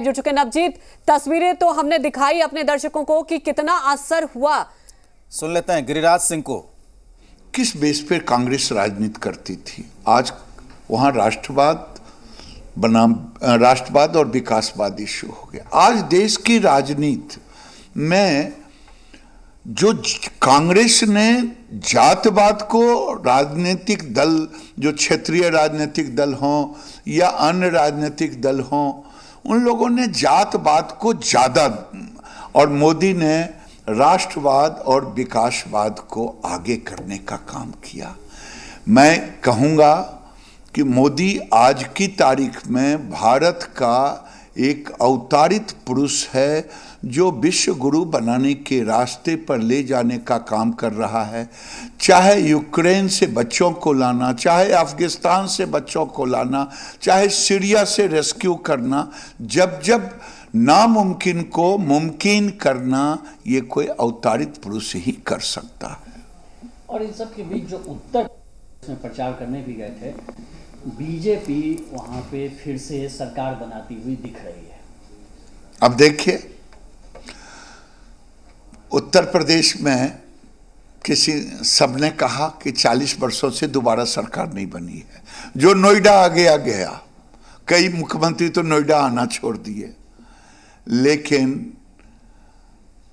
जुड़ चुके नवजीत तस्वीरें तो हमने दिखाई अपने दर्शकों को कि कितना असर हुआ सुन लेते हैं गिरिराज सिंह को किस बेस पर कांग्रेस राजनीति करती थी आज वहां राष्ट्रवाद बनाम राष्ट्रवाद और विकासवाद इश्यू हो गया आज देश की राजनीति में जो कांग्रेस ने जातवाद को राजनीतिक दल जो क्षेत्रीय राजनीतिक दल हों या अन्य राजनीतिक दल हों उन लोगों ने जातवाद को ज़्यादा और मोदी ने राष्ट्रवाद और विकासवाद को आगे करने का काम किया मैं कहूँगा कि मोदी आज की तारीख में भारत का एक अवतारित पुरुष है जो विश्व गुरु बनाने के रास्ते पर ले जाने का काम कर रहा है चाहे यूक्रेन से बच्चों को लाना चाहे अफगिस्तान से बच्चों को लाना चाहे सीरिया से रेस्क्यू करना जब जब नामुमकिन को मुमकिन करना ये कोई अवतारित पुरुष ही कर सकता है और इन सब के बीच जो उत्तर प्रचार करने भी गए थे बीजेपी वहां पे फिर से सरकार बनाती हुई दिख रही है अब देखिए उत्तर प्रदेश में किसी सबने कहा कि 40 वर्षों से दोबारा सरकार नहीं बनी है जो नोएडा आ गया गया कई मुख्यमंत्री तो नोएडा आना छोड़ दिए लेकिन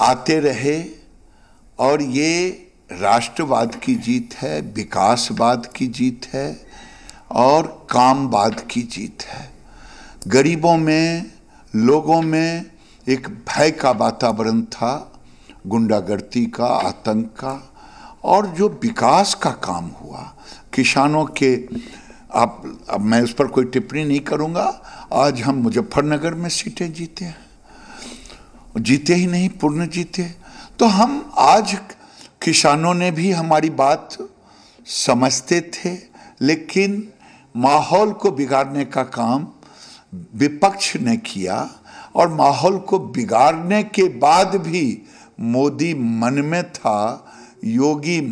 आते रहे और ये राष्ट्रवाद की जीत है विकासवाद की जीत है और कामवाद की जीत है गरीबों में लोगों में एक भय का वातावरण था गुंडागर्दी का आतंक का और जो विकास का काम हुआ किसानों के आप अब मैं उस पर कोई टिप्पणी नहीं करूंगा आज हम मुजफ्फरनगर में सीटें जीते हैं जीते ही नहीं पूर्ण जीते तो हम आज किसानों ने भी हमारी बात समझते थे लेकिन माहौल को बिगाड़ने का काम विपक्ष ने किया और माहौल को बिगाड़ने के बाद भी मोदी मन में था योगी